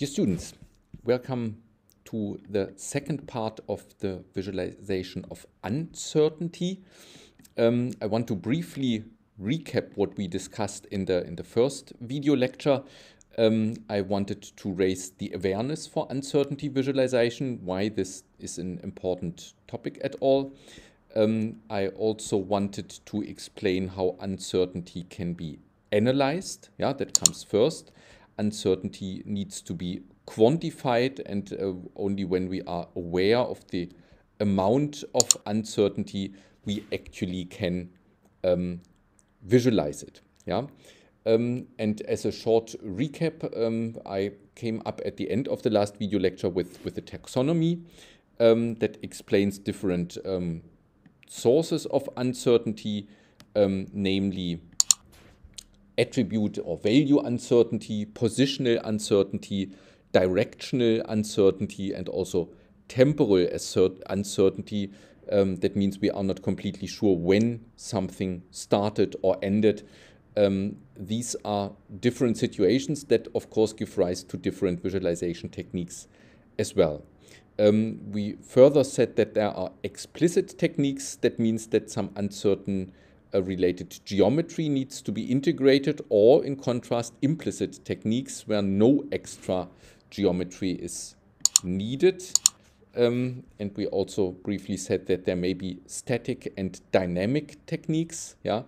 Dear students, welcome to the second part of the visualization of uncertainty. Um, I want to briefly recap what we discussed in the, in the first video lecture. Um, I wanted to raise the awareness for uncertainty visualization, why this is an important topic at all. Um, I also wanted to explain how uncertainty can be analyzed. Yeah, that comes first uncertainty needs to be quantified, and uh, only when we are aware of the amount of uncertainty, we actually can um, visualize it. Yeah. Um, and as a short recap, um, I came up at the end of the last video lecture with, with a taxonomy um, that explains different um, sources of uncertainty, um, namely attribute or value uncertainty, positional uncertainty, directional uncertainty, and also temporal uncertainty. Um, that means we are not completely sure when something started or ended. Um, these are different situations that, of course, give rise to different visualization techniques as well. Um, we further said that there are explicit techniques. That means that some uncertain a uh, related geometry needs to be integrated or in contrast implicit techniques where no extra geometry is needed. Um, and we also briefly said that there may be static and dynamic techniques. Yeah,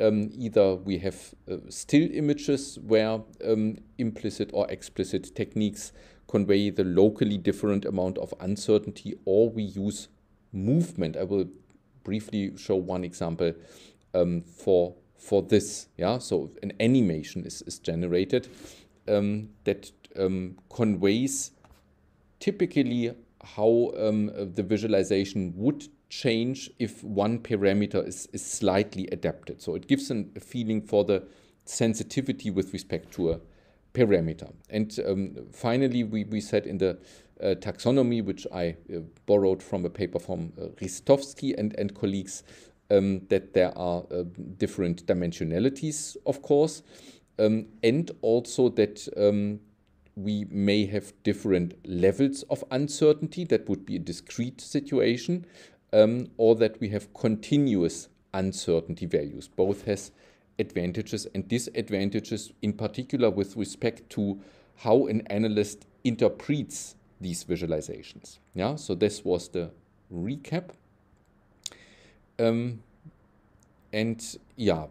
um, either we have uh, still images where um, implicit or explicit techniques convey the locally different amount of uncertainty, or we use movement. I will briefly show one example um, for for this. Yeah, so an animation is, is generated um, that um, conveys typically how um, the visualization would change if one parameter is, is slightly adapted. So it gives an, a feeling for the sensitivity with respect to a parameter. And um, finally, we, we said in the uh, taxonomy, which I uh, borrowed from a paper from uh, Ristovsky and, and colleagues, um, that there are uh, different dimensionalities, of course, um, and also that um, we may have different levels of uncertainty. That would be a discrete situation, um, or that we have continuous uncertainty values. Both has advantages and disadvantages, in particular with respect to how an analyst interprets these visualizations. Yeah, so this was the recap. Um, and yeah,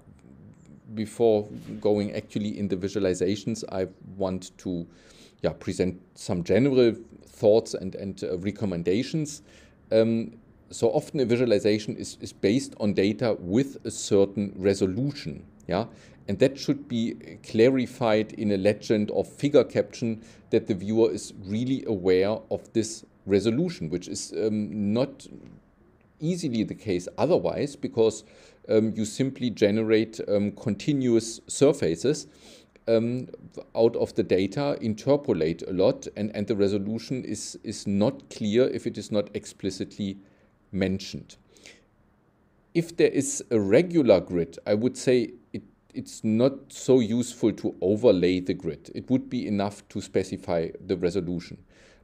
before going actually in the visualizations, I want to yeah, present some general thoughts and, and uh, recommendations. Um, so often a visualization is, is based on data with a certain resolution. Yeah? And that should be clarified in a legend or figure caption that the viewer is really aware of this resolution, which is um, not easily the case otherwise because um, you simply generate um, continuous surfaces um, out of the data, interpolate a lot, and, and the resolution is, is not clear if it is not explicitly mentioned. If there is a regular grid, I would say it, it's not so useful to overlay the grid. It would be enough to specify the resolution.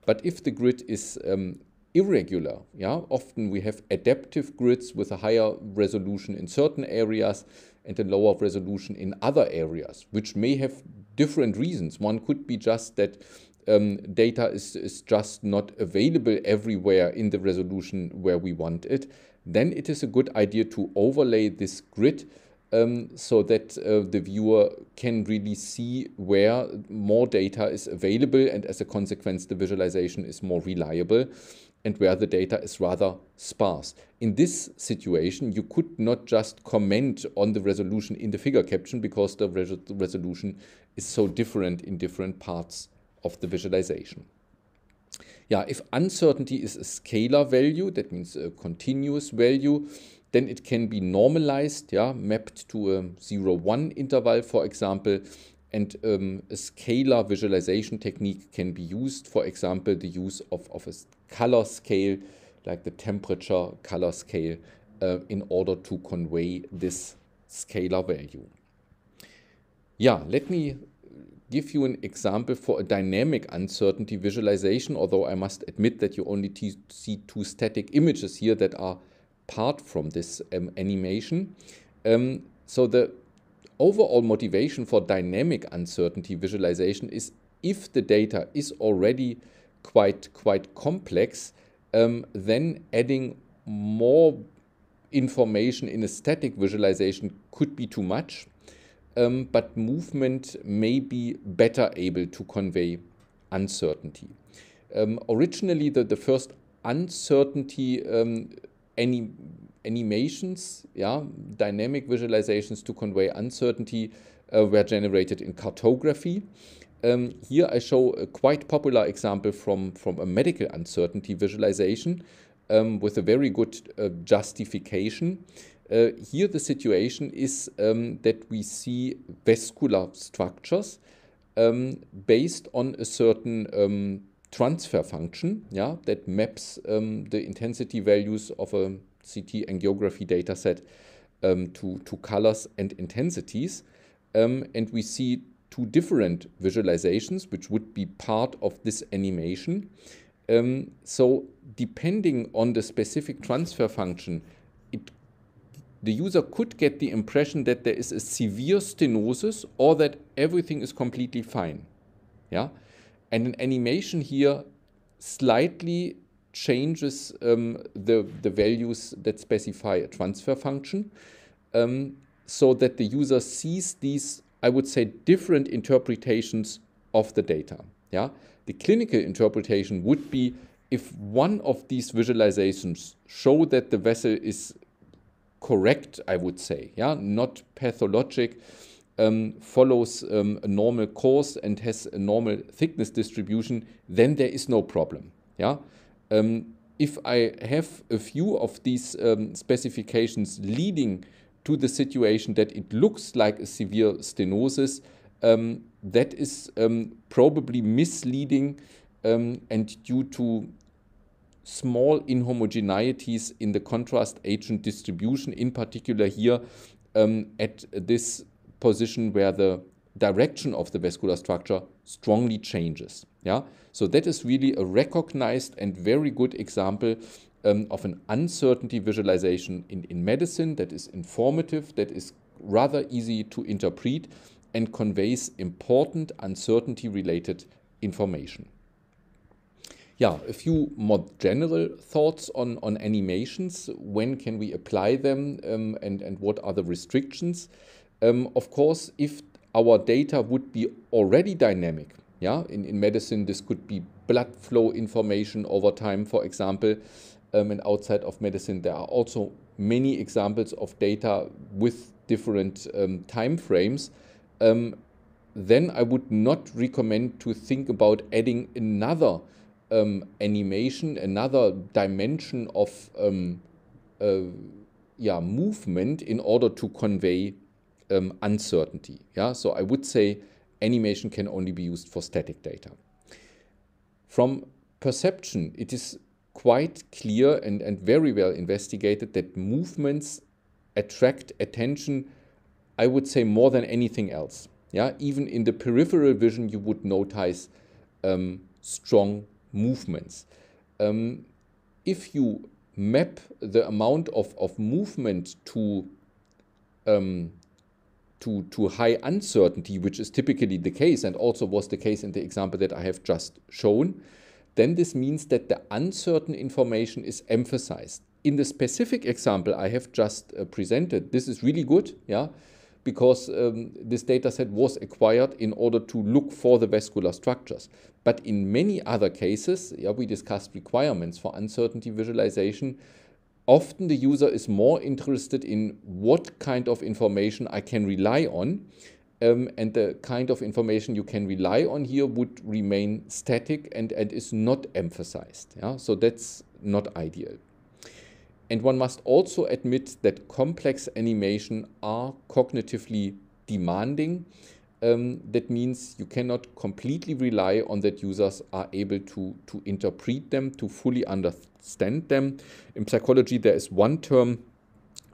But if the grid is um, irregular. Yeah, often we have adaptive grids with a higher resolution in certain areas and a lower resolution in other areas, which may have different reasons. One could be just that um, data is, is just not available everywhere in the resolution where we want it. Then it is a good idea to overlay this grid um, so that uh, the viewer can really see where more data is available and as a consequence the visualization is more reliable and where the data is rather sparse. In this situation, you could not just comment on the resolution in the figure caption because the res resolution is so different in different parts of the visualization. Yeah, if uncertainty is a scalar value, that means a continuous value, then it can be normalized, yeah, mapped to a 0, 1 interval, for example, and um, a scalar visualization technique can be used. For example, the use of, of a color scale, like the temperature color scale, uh, in order to convey this scalar value. Yeah, let me give you an example for a dynamic uncertainty visualization, although I must admit that you only see two static images here that are part from this um, animation. Um, so the overall motivation for dynamic uncertainty visualization is if the data is already quite quite complex, um, then adding more information in a static visualization could be too much. Um, but movement may be better able to convey uncertainty. Um, originally, the, the first uncertainty um, any animations, yeah, dynamic visualizations to convey uncertainty uh, were generated in cartography. Um, here I show a quite popular example from, from a medical uncertainty visualization um, with a very good uh, justification. Uh, here the situation is um, that we see vascular structures um, based on a certain um, transfer function yeah, that maps um, the intensity values of a CT angiography data set um, to, to colors and intensities. Um, and we see two different visualizations, which would be part of this animation. Um, so depending on the specific transfer function, it, the user could get the impression that there is a severe stenosis or that everything is completely fine. Yeah? And an animation here slightly changes um, the, the values that specify a transfer function um, so that the user sees these, I would say, different interpretations of the data. Yeah? The clinical interpretation would be if one of these visualizations show that the vessel is correct, I would say, yeah, not pathologic, um, follows um, a normal course and has a normal thickness distribution, then there is no problem. Yeah. Um, if I have a few of these um, specifications leading to the situation that it looks like a severe stenosis, um, that is um, probably misleading um, and due to small inhomogeneities in the contrast agent distribution, in particular here um, at this position where the direction of the vascular structure strongly changes. Yeah. So that is really a recognized and very good example um, of an uncertainty visualization in, in medicine that is informative, that is rather easy to interpret and conveys important uncertainty related information. Yeah, a few more general thoughts on, on animations. When can we apply them um, and, and what are the restrictions? Um, of course, if our data would be already dynamic, yeah, in, in medicine, this could be blood flow information over time, for example. Um, and outside of medicine, there are also many examples of data with different um, time frames. Um, then I would not recommend to think about adding another um, animation, another dimension of um, uh, yeah movement in order to convey um, uncertainty. Yeah, so I would say animation can only be used for static data. From perception, it is quite clear and, and very well investigated that movements attract attention, I would say, more than anything else. Yeah, even in the peripheral vision, you would notice um, strong movements. Um, if you map the amount of, of movement to um, to, to high uncertainty, which is typically the case and also was the case in the example that I have just shown, then this means that the uncertain information is emphasized. In the specific example I have just uh, presented, this is really good, yeah, because um, this data set was acquired in order to look for the vascular structures. But in many other cases, yeah, we discussed requirements for uncertainty visualization, often the user is more interested in what kind of information I can rely on. Um, and the kind of information you can rely on here would remain static and, and is not emphasized. Yeah? So that's not ideal. And one must also admit that complex animation are cognitively demanding. Um, that means you cannot completely rely on that users are able to, to interpret them, to fully under understand them. In psychology, there is one term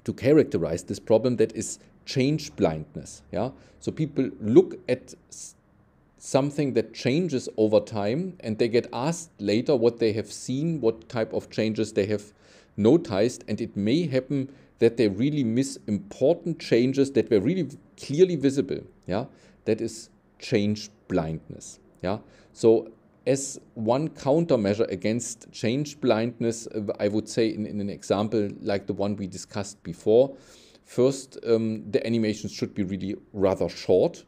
to characterize this problem that is change blindness. Yeah, so people look at something that changes over time and they get asked later what they have seen, what type of changes they have noticed, and it may happen that they really miss important changes that were really clearly visible. Yeah, that is change blindness. Yeah, so as one countermeasure against change blindness, uh, I would say in, in an example like the one we discussed before, first, um, the animations should be really rather short,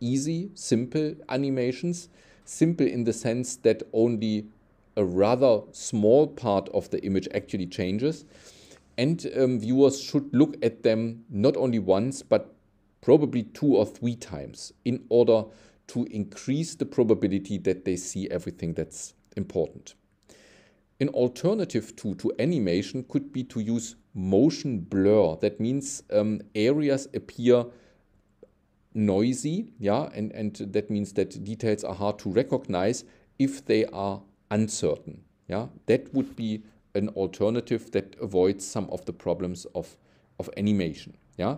easy, simple animations. Simple in the sense that only a rather small part of the image actually changes. And um, viewers should look at them not only once, but probably two or three times in order to increase the probability that they see everything that's important. An alternative to, to animation could be to use motion blur. That means um, areas appear noisy, yeah, and, and that means that details are hard to recognize if they are uncertain. Yeah, that would be an alternative that avoids some of the problems of, of animation. Yeah.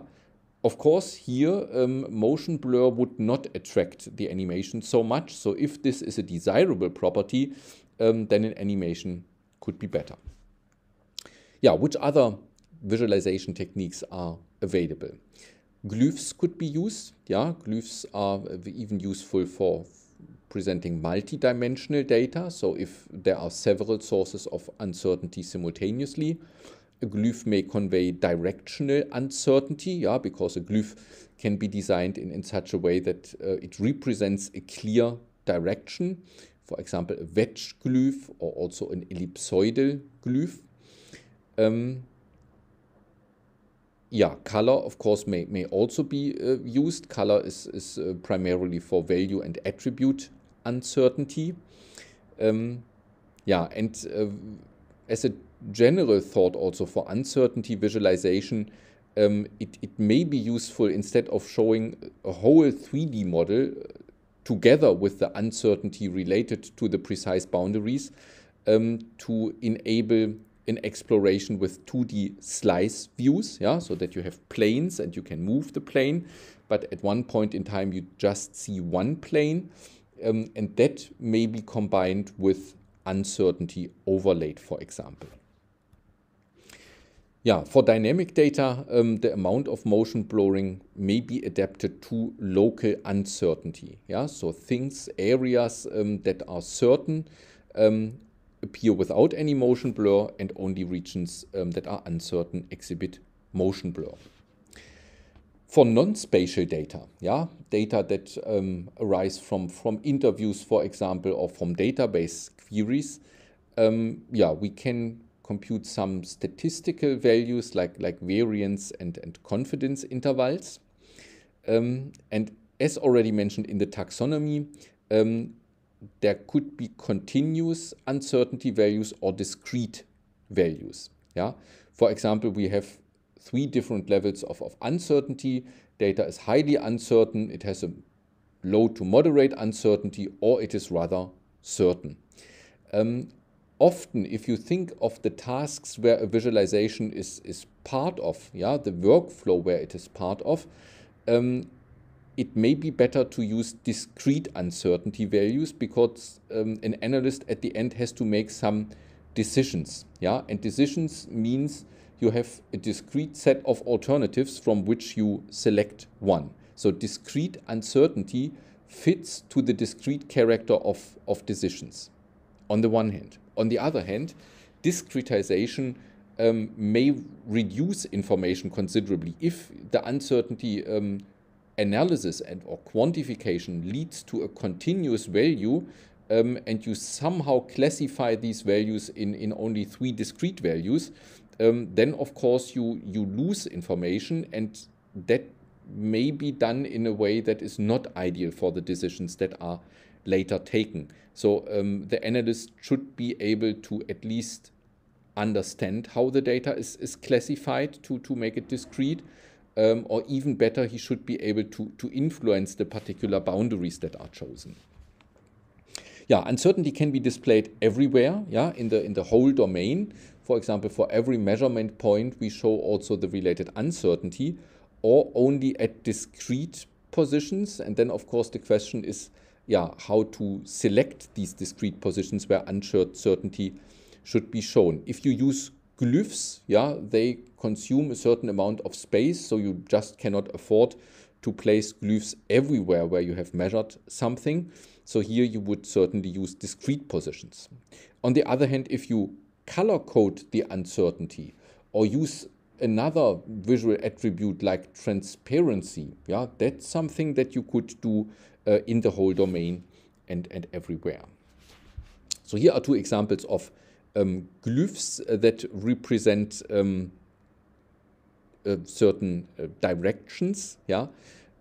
Of course, here um, motion blur would not attract the animation so much. So if this is a desirable property, um, then an animation could be better. Yeah, which other visualization techniques are available? Glyphs could be used. Yeah, glyphs are even useful for presenting multi-dimensional data. So if there are several sources of uncertainty simultaneously, a glyph may convey directional uncertainty, yeah, because a glyph can be designed in, in such a way that uh, it represents a clear direction. For example, a wedge glyph or also an ellipsoidal glyph. Um, yeah, color, of course, may, may also be uh, used. Color is, is uh, primarily for value and attribute uncertainty. Um, yeah, and uh, as a general thought also for uncertainty visualization, um, it, it may be useful instead of showing a whole 3D model uh, together with the uncertainty related to the precise boundaries um, to enable an exploration with 2D slice views, yeah, so that you have planes and you can move the plane, but at one point in time you just see one plane, um, and that may be combined with uncertainty overlaid, for example. Yeah, for dynamic data, um, the amount of motion blurring may be adapted to local uncertainty. Yeah, so things, areas um, that are certain um, appear without any motion blur and only regions um, that are uncertain exhibit motion blur. For non-spatial data, yeah, data that um, arise from, from interviews, for example, or from database theories, um, yeah, we can compute some statistical values like, like variance and, and confidence intervals. Um, and as already mentioned in the taxonomy, um, there could be continuous uncertainty values or discrete values. Yeah? For example, we have three different levels of, of uncertainty. Data is highly uncertain, it has a low to moderate uncertainty, or it is rather certain. Um, often, if you think of the tasks where a visualization is, is part of, yeah, the workflow where it is part of, um, it may be better to use discrete uncertainty values because um, an analyst at the end has to make some decisions. Yeah, and decisions means you have a discrete set of alternatives from which you select one. So discrete uncertainty fits to the discrete character of, of decisions on the one hand. On the other hand, discretization um, may reduce information considerably if the uncertainty um, analysis and or quantification leads to a continuous value um, and you somehow classify these values in, in only three discrete values, um, then of course you, you lose information and that may be done in a way that is not ideal for the decisions that are later taken. So um, the analyst should be able to at least understand how the data is, is classified to, to make it discrete. Um, or even better, he should be able to, to influence the particular boundaries that are chosen. Yeah, uncertainty can be displayed everywhere, yeah, in the, in the whole domain. For example, for every measurement point, we show also the related uncertainty or only at discrete positions. And then, of course, the question is yeah, how to select these discrete positions where uncertainty should be shown. If you use glyphs, yeah, they consume a certain amount of space, so you just cannot afford to place glyphs everywhere where you have measured something. So here you would certainly use discrete positions. On the other hand, if you color code the uncertainty or use another visual attribute like transparency. Yeah, that's something that you could do uh, in the whole domain and, and everywhere. So here are two examples of um, glyphs uh, that represent um, uh, certain uh, directions. Yeah.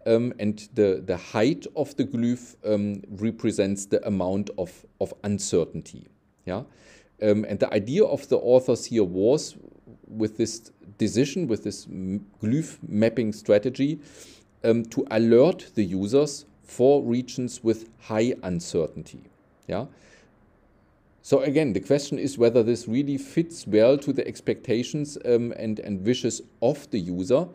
Um, and the, the height of the glyph um, represents the amount of, of uncertainty. Yeah. Um, and the idea of the authors here was with this decision, with this glyph mapping strategy, um, to alert the users for regions with high uncertainty. Yeah. So again, the question is whether this really fits well to the expectations um, and, and wishes of the user.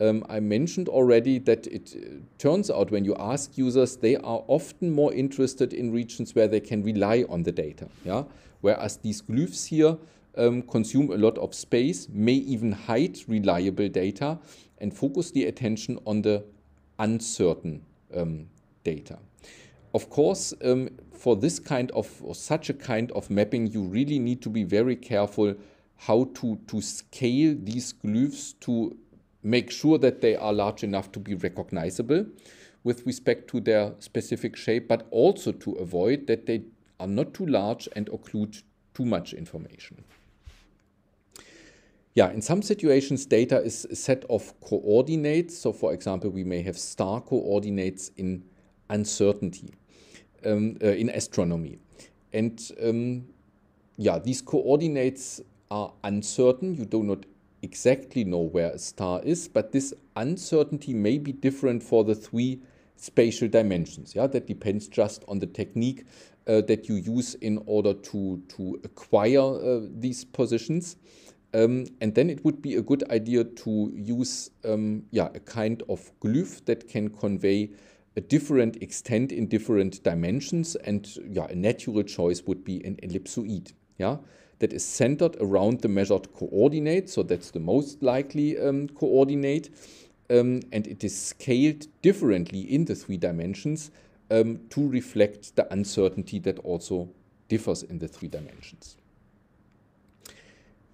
Um, I mentioned already that it uh, turns out when you ask users, they are often more interested in regions where they can rely on the data. Yeah? Whereas these glyphs here um, consume a lot of space, may even hide reliable data, and focus the attention on the uncertain um, data. Of course, um, for this kind of or such a kind of mapping, you really need to be very careful how to, to scale these glyphs to make sure that they are large enough to be recognizable with respect to their specific shape, but also to avoid that they are not too large and occlude too much information. Yeah, in some situations, data is a set of coordinates. So for example, we may have star coordinates in uncertainty, um, uh, in astronomy. And um, yeah, these coordinates are uncertain. You do not exactly know where a star is, but this uncertainty may be different for the three spatial dimensions. Yeah, that depends just on the technique uh, that you use in order to, to acquire uh, these positions. Um, and then it would be a good idea to use um, yeah, a kind of glyph that can convey a different extent in different dimensions. And yeah, a natural choice would be an ellipsoid yeah, that is centered around the measured coordinate. So that's the most likely um, coordinate. Um, and it is scaled differently in the three dimensions um, to reflect the uncertainty that also differs in the three dimensions.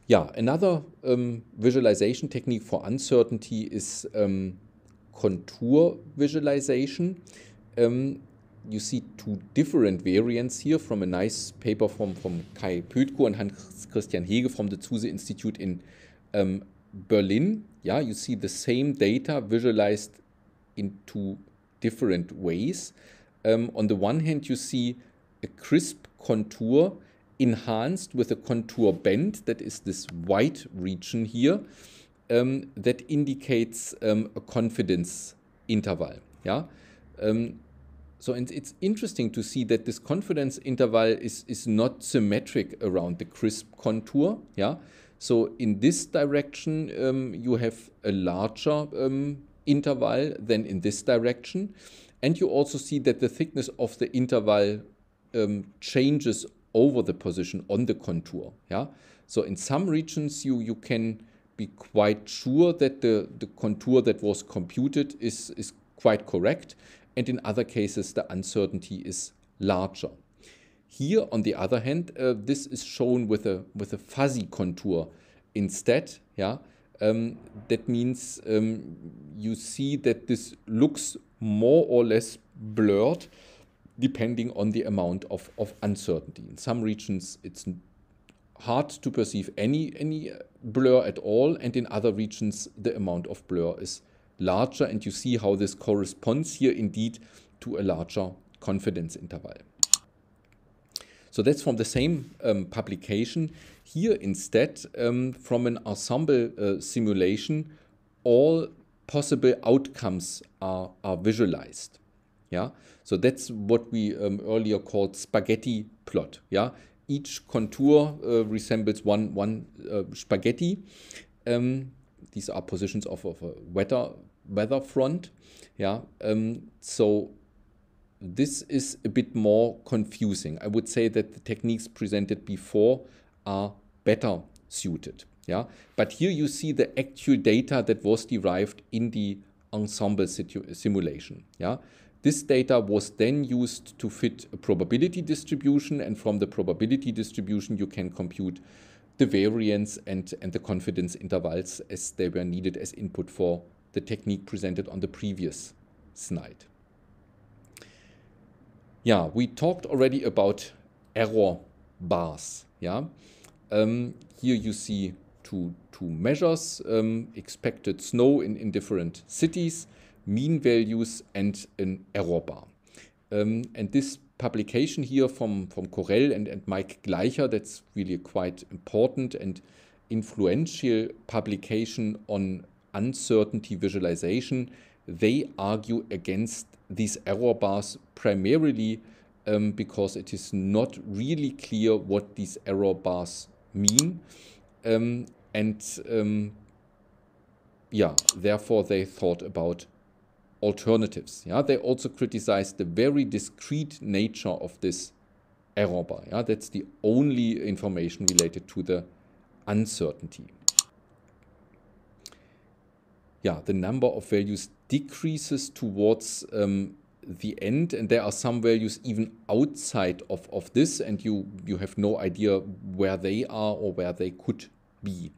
Yeah, another um, visualization technique for uncertainty is um, contour visualization. Um, you see two different variants here from a nice paper from, from Kai Pötko and Hans-Christian Hege from the Zuse Institute in um, Berlin. Yeah, you see the same data visualized in two different ways. Um, on the one hand, you see a crisp contour enhanced with a contour bend, that is this white region here, um, that indicates um, a confidence interval. Yeah. Um, so and it's interesting to see that this confidence interval is, is not symmetric around the crisp contour. Yeah. So in this direction, um, you have a larger um, interval than in this direction. And you also see that the thickness of the interval um, changes over the position on the contour. Yeah. So in some regions, you, you can be quite sure that the, the contour that was computed is, is quite correct. And in other cases, the uncertainty is larger. Here, on the other hand, uh, this is shown with a, with a fuzzy contour instead. Yeah. Um, that means um, you see that this looks more or less blurred depending on the amount of, of uncertainty. In some regions, it's hard to perceive any, any blur at all, and in other regions, the amount of blur is larger, and you see how this corresponds here indeed to a larger confidence interval. So that's from the same um, publication. Here instead, um, from an ensemble uh, simulation, all possible outcomes are, are visualized. Yeah, so that's what we um, earlier called spaghetti plot. Yeah, each contour uh, resembles one one uh, spaghetti. Um, these are positions of, of a weather weather front. Yeah, um, so this is a bit more confusing. I would say that the techniques presented before are better suited. Yeah, but here you see the actual data that was derived in the ensemble simulation. Yeah, this data was then used to fit a probability distribution, and from the probability distribution, you can compute the variance and, and the confidence intervals as they were needed as input for the technique presented on the previous slide. Yeah, we talked already about error bars. Yeah, um, Here you see two, two measures, um, expected snow in, in different cities, mean values and an error bar. Um, and this publication here from, from Corell and, and Mike Gleicher, that's really quite important and influential publication on uncertainty visualization. They argue against these error bars primarily um, because it is not really clear what these error bars mean. Um, and um, yeah, therefore they thought about alternatives. Yeah? They also criticize the very discrete nature of this error bar. Yeah? That's the only information related to the uncertainty. Yeah, the number of values decreases towards um, the end and there are some values even outside of, of this and you, you have no idea where they are or where they could be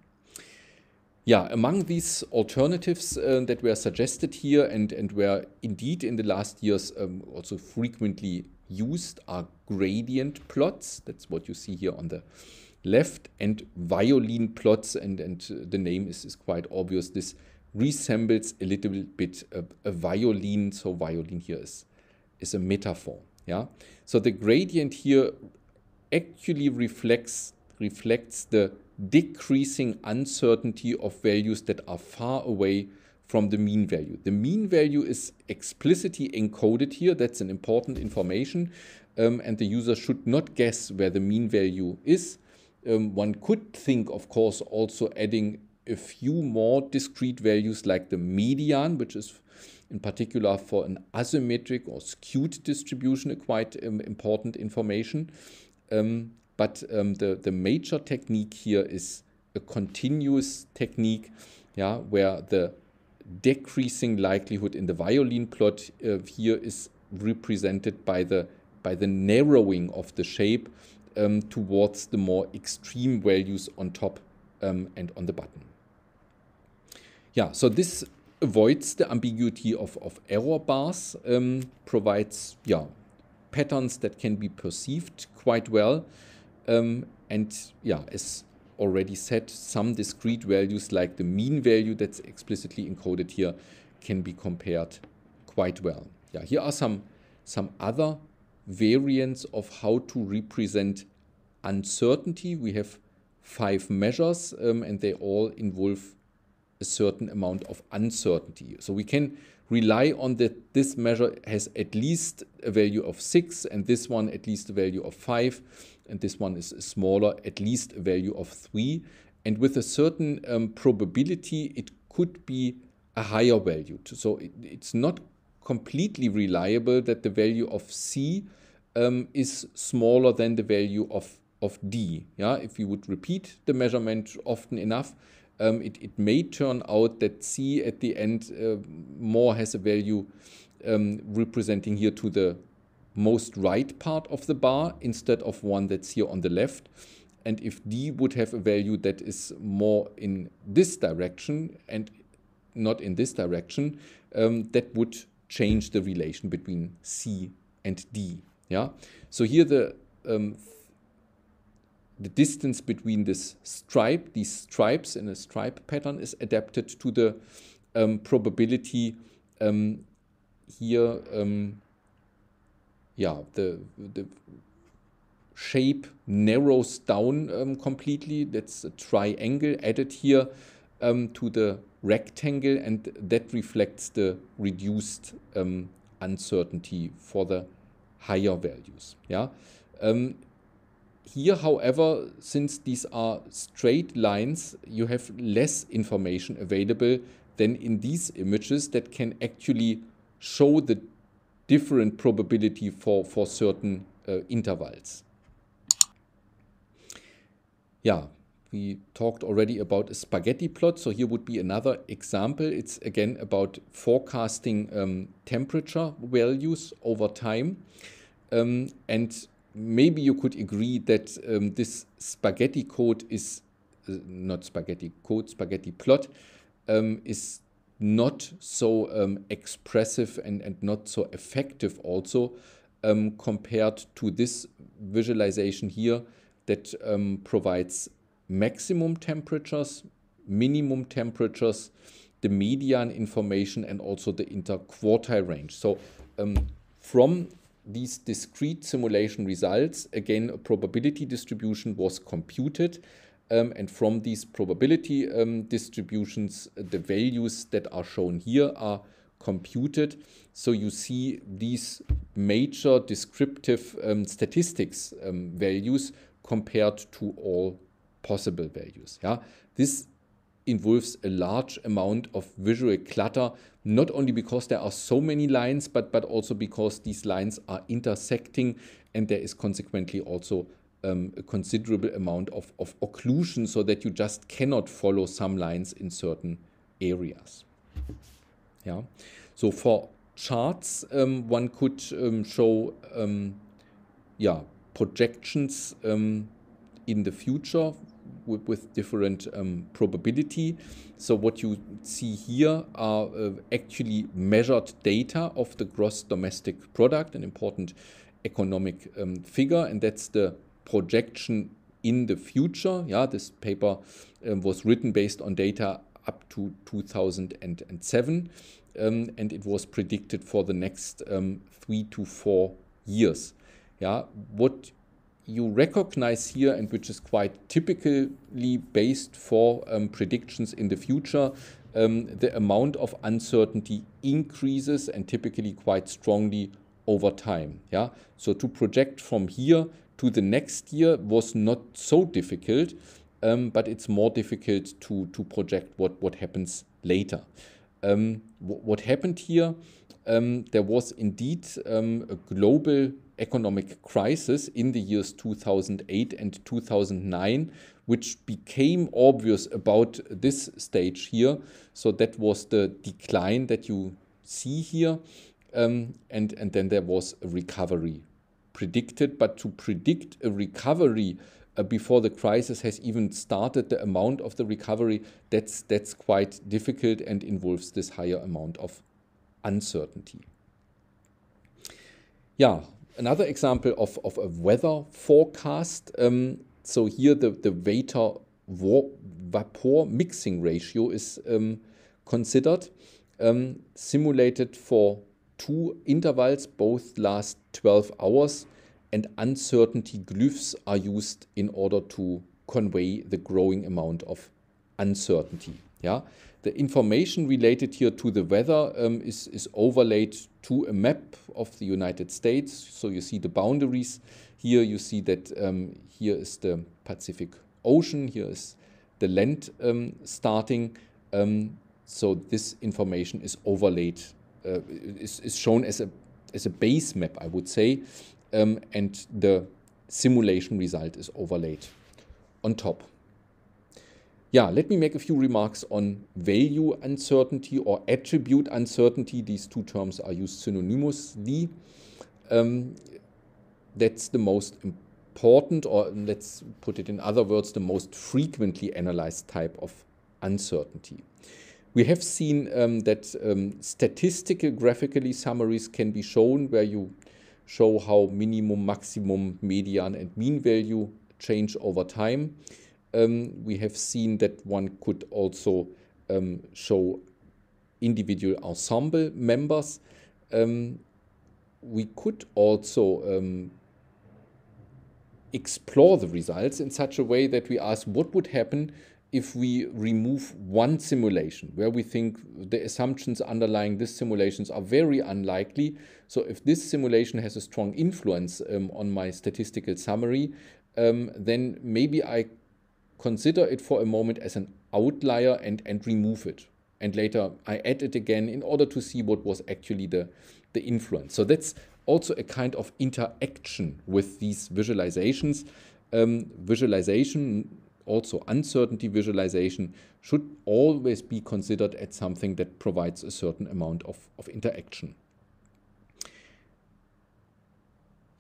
yeah, among these alternatives uh, that were suggested here and, and were indeed in the last years um, also frequently used are gradient plots. That's what you see here on the left and violin plots and, and uh, the name is, is quite obvious. This resembles a little bit a, a violin. So violin here is, is a metaphor. Yeah. So the gradient here actually reflects reflects the decreasing uncertainty of values that are far away from the mean value. The mean value is explicitly encoded here. That's an important information. Um, and the user should not guess where the mean value is. Um, one could think, of course, also adding a few more discrete values like the median, which is in particular for an asymmetric or skewed distribution a quite um, important information. Um, but um, the, the major technique here is a continuous technique, yeah, where the decreasing likelihood in the violin plot uh, here is represented by the by the narrowing of the shape um, towards the more extreme values on top um, and on the button. Yeah, so this avoids the ambiguity of, of error bars, um, provides yeah, patterns that can be perceived quite well. Um, and yeah, as already said, some discrete values like the mean value that's explicitly encoded here can be compared quite well. Yeah, here are some, some other variants of how to represent uncertainty. We have five measures um, and they all involve a certain amount of uncertainty. So we can rely on that this measure has at least a value of 6 and this one at least a value of 5 and this one is smaller at least a value of 3 and with a certain um, probability it could be a higher value so it, it's not completely reliable that the value of c um, is smaller than the value of of d yeah if you would repeat the measurement often enough um, it, it may turn out that C at the end uh, more has a value um, representing here to the most right part of the bar instead of one that's here on the left. And if D would have a value that is more in this direction and not in this direction, um, that would change the relation between C and D. Yeah. So here the um, the distance between this stripe, these stripes in a stripe pattern is adapted to the um, probability um, here, um, yeah, the, the shape narrows down um, completely. That's a triangle added here um, to the rectangle and that reflects the reduced um, uncertainty for the higher values. Yeah. Um, here, however, since these are straight lines, you have less information available than in these images that can actually show the different probability for, for certain uh, intervals. Yeah, we talked already about a spaghetti plot, so here would be another example. It's again about forecasting um, temperature values over time. Um, and maybe you could agree that um, this spaghetti code is uh, not spaghetti code, spaghetti plot um, is not so um, expressive and, and not so effective also um, compared to this visualization here that um, provides maximum temperatures, minimum temperatures, the median information and also the interquartile range. So um, from these discrete simulation results, again, a probability distribution was computed. Um, and from these probability um, distributions, uh, the values that are shown here are computed. So you see these major descriptive um, statistics um, values compared to all possible values. Yeah, This involves a large amount of visual clutter, not only because there are so many lines, but, but also because these lines are intersecting and there is consequently also um, a considerable amount of, of occlusion so that you just cannot follow some lines in certain areas. Yeah. So for charts, um, one could um, show um, yeah, projections um, in the future with, with different um, probability. So what you see here are uh, actually measured data of the gross domestic product, an important economic um, figure, and that's the projection in the future. Yeah, this paper um, was written based on data up to 2007, um, and it was predicted for the next um, three to four years. Yeah, what you recognize here and which is quite typically based for um, predictions in the future, um, the amount of uncertainty increases and typically quite strongly over time. Yeah, so to project from here to the next year was not so difficult, um, but it's more difficult to to project what what happens later. Um, what happened here? um, there was indeed um, a global economic crisis in the years 2008 and 2009, which became obvious about this stage here. So that was the decline that you see here. Um, and, and then there was a recovery predicted. But to predict a recovery uh, before the crisis has even started, the amount of the recovery, that's, that's quite difficult and involves this higher amount of uncertainty. Yeah, another example of, of a weather forecast. Um, so here the, the vapor mixing ratio is um, considered, um, simulated for two intervals, both last 12 hours, and uncertainty glyphs are used in order to convey the growing amount of uncertainty. Yeah, the information related here to the weather um, is, is overlaid to a map of the United States. So you see the boundaries here. You see that um, here is the Pacific Ocean. Here is the land um, starting. Um, so this information is overlaid, uh, is, is shown as a, as a base map, I would say. Um, and the simulation result is overlaid on top yeah, let me make a few remarks on value uncertainty or attribute uncertainty. These two terms are used synonymously. Um, that's the most important, or let's put it in other words, the most frequently analyzed type of uncertainty. We have seen um, that um, statistical graphically summaries can be shown where you show how minimum, maximum, median, and mean value change over time um, we have seen that one could also um, show individual ensemble members. Um, we could also um, explore the results in such a way that we ask what would happen if we remove one simulation where we think the assumptions underlying these simulations are very unlikely. So if this simulation has a strong influence um, on my statistical summary, um, then maybe I consider it for a moment as an outlier and, and remove it. And later I add it again in order to see what was actually the, the influence. So that's also a kind of interaction with these visualizations. Um, visualization, also uncertainty visualization, should always be considered as something that provides a certain amount of, of interaction.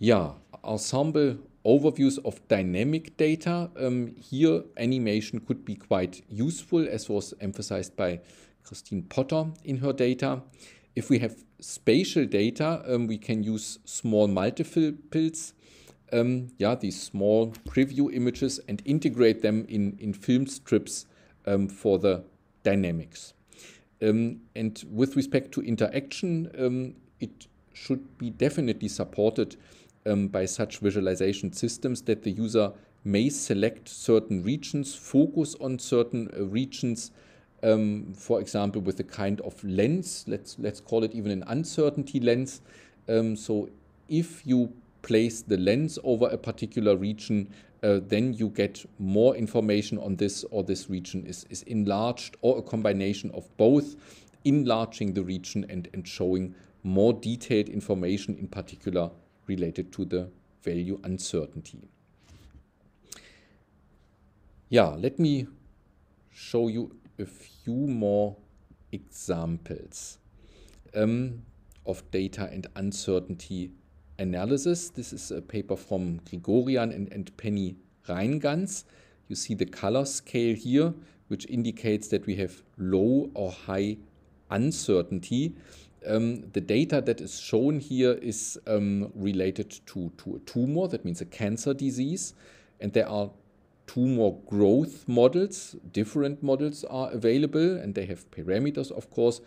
Yeah, ensemble overviews of dynamic data, um, here animation could be quite useful as was emphasized by Christine Potter in her data. If we have spatial data, um, we can use small multiples, um, yeah, these small preview images and integrate them in, in film strips um, for the dynamics. Um, and with respect to interaction, um, it should be definitely supported um, by such visualization systems that the user may select certain regions, focus on certain uh, regions, um, for example, with a kind of lens, let's, let's call it even an uncertainty lens. Um, so if you place the lens over a particular region, uh, then you get more information on this or this region is, is enlarged or a combination of both, enlarging the region and, and showing more detailed information in particular related to the value uncertainty. Yeah, let me show you a few more examples um, of data and uncertainty analysis. This is a paper from Grigorian and, and Penny Reingans. You see the color scale here, which indicates that we have low or high uncertainty um, the data that is shown here is um, related to, to a tumor, that means a cancer disease, and there are tumor growth models, different models are available, and they have parameters, of course.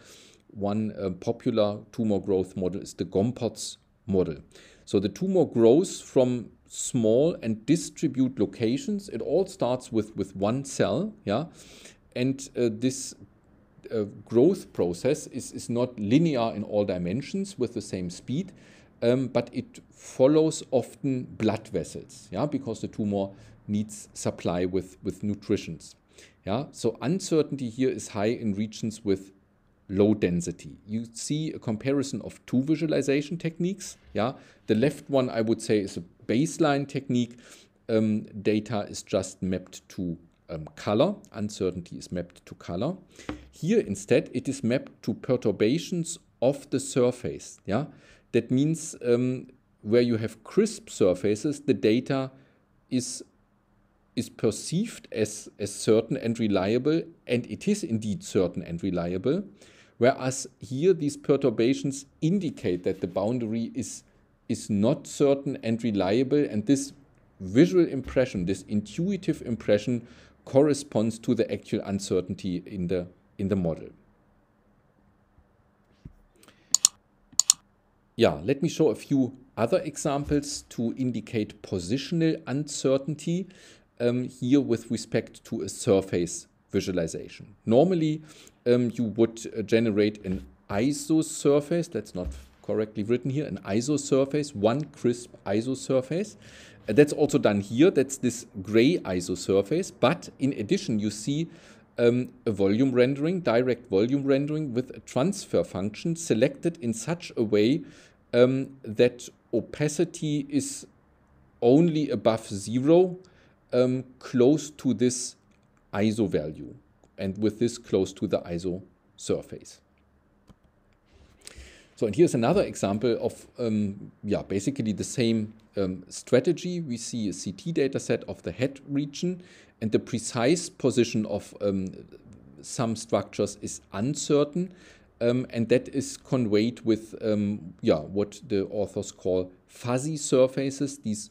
One uh, popular tumor growth model is the Gompertz model. So the tumor grows from small and distribute locations. It all starts with, with one cell, yeah? And uh, this uh, growth process is, is not linear in all dimensions with the same speed, um, but it follows often blood vessels, yeah, because the tumor needs supply with, with nutrients. Yeah, so uncertainty here is high in regions with low density. You see a comparison of two visualization techniques. Yeah, the left one I would say is a baseline technique. Um, data is just mapped to um, color. Uncertainty is mapped to color. Here instead, it is mapped to perturbations of the surface. Yeah, That means um, where you have crisp surfaces, the data is is perceived as, as certain and reliable, and it is indeed certain and reliable. Whereas here, these perturbations indicate that the boundary is, is not certain and reliable, and this visual impression, this intuitive impression, corresponds to the actual uncertainty in the, in the model. Yeah, let me show a few other examples to indicate positional uncertainty um, here with respect to a surface visualization. Normally, um, you would uh, generate an isosurface, that's not correctly written here, an isosurface, one crisp isosurface. Uh, that's also done here. That's this gray ISO surface. But in addition, you see um, a volume rendering, direct volume rendering with a transfer function selected in such a way um, that opacity is only above zero, um, close to this ISO value, and with this close to the ISO surface. So, and here's another example of, um, yeah, basically the same um, strategy, we see a CT data set of the head region, and the precise position of um, some structures is uncertain, um, and that is conveyed with um, yeah, what the authors call fuzzy surfaces. These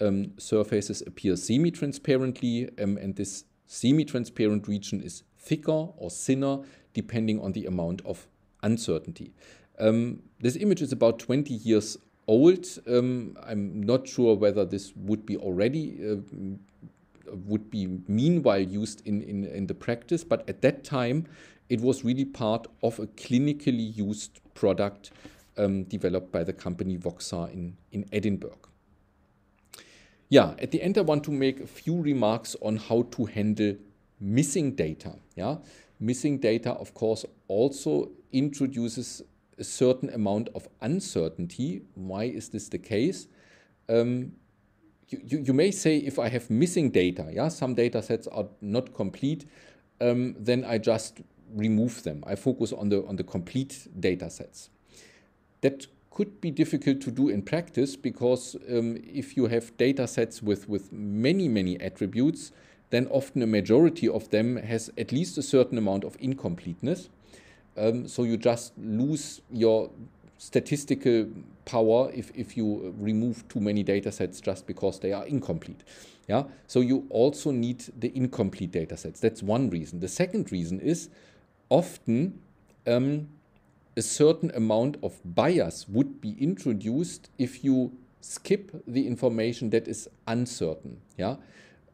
um, surfaces appear semi-transparently, um, and this semi-transparent region is thicker or thinner depending on the amount of uncertainty. Um, this image is about 20 years old. Um, I'm not sure whether this would be already uh, would be meanwhile used in, in, in the practice, but at that time it was really part of a clinically used product um, developed by the company Voxar in, in Edinburgh. Yeah, at the end I want to make a few remarks on how to handle missing data. Yeah, missing data of course also introduces a certain amount of uncertainty. Why is this the case? Um, you, you, you, may say if I have missing data, yeah, some data sets are not complete, um, then I just remove them. I focus on the on the complete data sets. That could be difficult to do in practice because um, if you have data sets with, with many, many attributes, then often a majority of them has at least a certain amount of incompleteness. Um, so you just lose your statistical power if, if you uh, remove too many data sets just because they are incomplete. Yeah? So you also need the incomplete data sets. That's one reason. The second reason is often um, a certain amount of bias would be introduced if you skip the information that is uncertain. Yeah?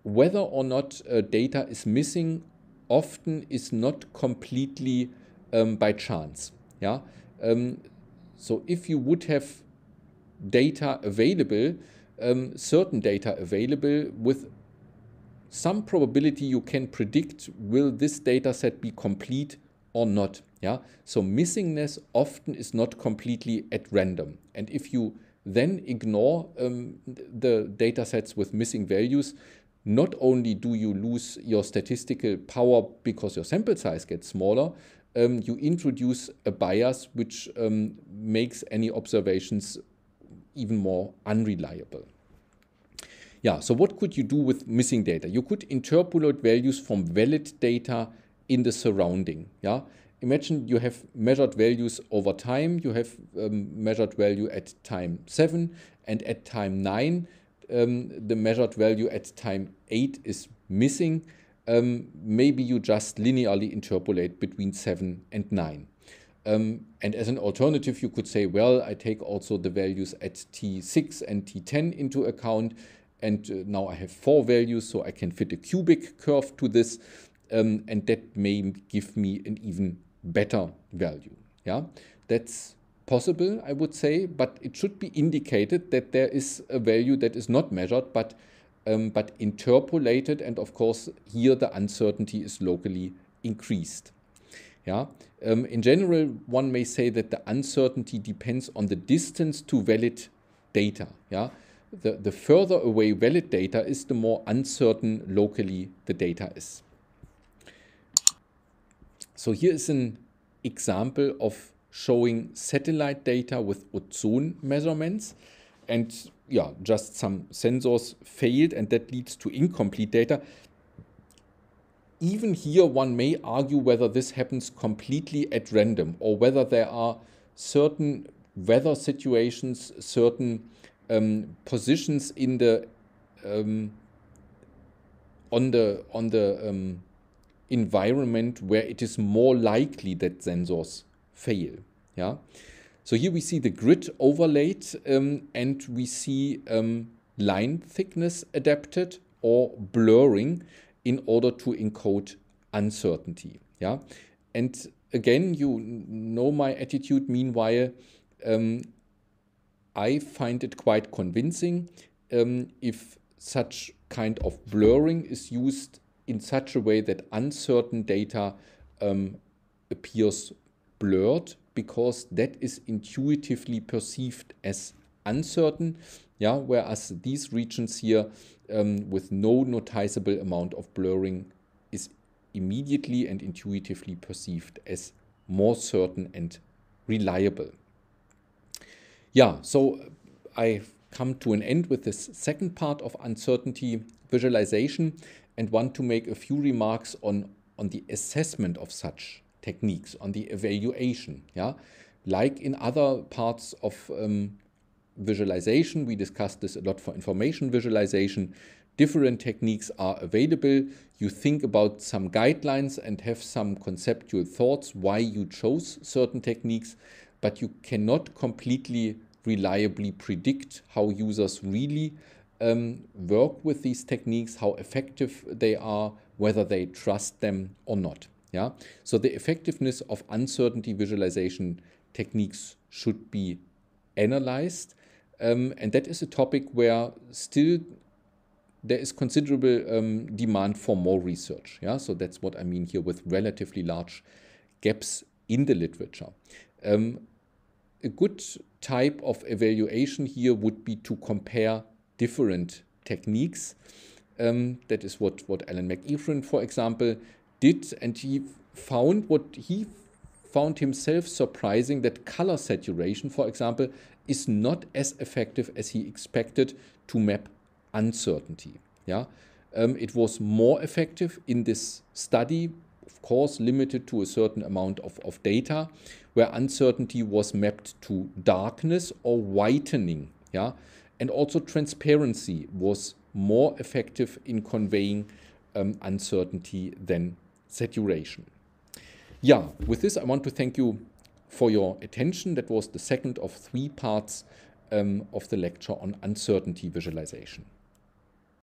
Whether or not uh, data is missing often is not completely um, by chance. Yeah. Um, so if you would have data available, um, certain data available with some probability you can predict will this data set be complete or not. Yeah. So missingness often is not completely at random. And if you then ignore um, the data sets with missing values, not only do you lose your statistical power because your sample size gets smaller, um, you introduce a bias which um, makes any observations even more unreliable. Yeah, so what could you do with missing data? You could interpolate values from valid data in the surrounding. Yeah, imagine you have measured values over time. You have um, measured value at time seven and at time nine. Um, the measured value at time eight is missing um, maybe you just linearly interpolate between 7 and 9. Um, and as an alternative, you could say, well, I take also the values at t6 and t10 into account. And uh, now I have four values, so I can fit a cubic curve to this. Um, and that may give me an even better value. Yeah, that's possible, I would say, but it should be indicated that there is a value that is not measured, but um, but interpolated. And of course, here the uncertainty is locally increased. Yeah. Um, in general, one may say that the uncertainty depends on the distance to valid data. Yeah. The, the further away valid data is, the more uncertain locally the data is. So here is an example of showing satellite data with ozone measurements. And yeah, just some sensors failed and that leads to incomplete data. Even here, one may argue whether this happens completely at random or whether there are certain weather situations, certain um, positions in the um, on the on the um, environment where it is more likely that sensors fail. Yeah. So here we see the grid overlaid um, and we see um, line thickness adapted or blurring in order to encode uncertainty. Yeah, and again, you know my attitude. Meanwhile, um, I find it quite convincing um, if such kind of blurring is used in such a way that uncertain data um, appears blurred because that is intuitively perceived as uncertain. Yeah, whereas these regions here um, with no noticeable amount of blurring is immediately and intuitively perceived as more certain and reliable. Yeah, so I come to an end with this second part of uncertainty visualization and want to make a few remarks on, on the assessment of such techniques, on the evaluation. Yeah, like in other parts of um, visualization, we discussed this a lot for information visualization. Different techniques are available. You think about some guidelines and have some conceptual thoughts why you chose certain techniques, but you cannot completely reliably predict how users really um, work with these techniques, how effective they are, whether they trust them or not. Yeah. So the effectiveness of uncertainty visualization techniques should be analyzed. Um, and that is a topic where still there is considerable um, demand for more research. Yeah. So that's what I mean here with relatively large gaps in the literature. Um, a good type of evaluation here would be to compare different techniques. Um, that is what, what Alan McEachran, for example, did, and he found what he found himself surprising that color saturation, for example, is not as effective as he expected to map uncertainty. Yeah, um, it was more effective in this study, of course, limited to a certain amount of, of data, where uncertainty was mapped to darkness or whitening. Yeah, and also transparency was more effective in conveying um, uncertainty than saturation. Yeah, with this I want to thank you for your attention. That was the second of three parts um, of the lecture on uncertainty visualization.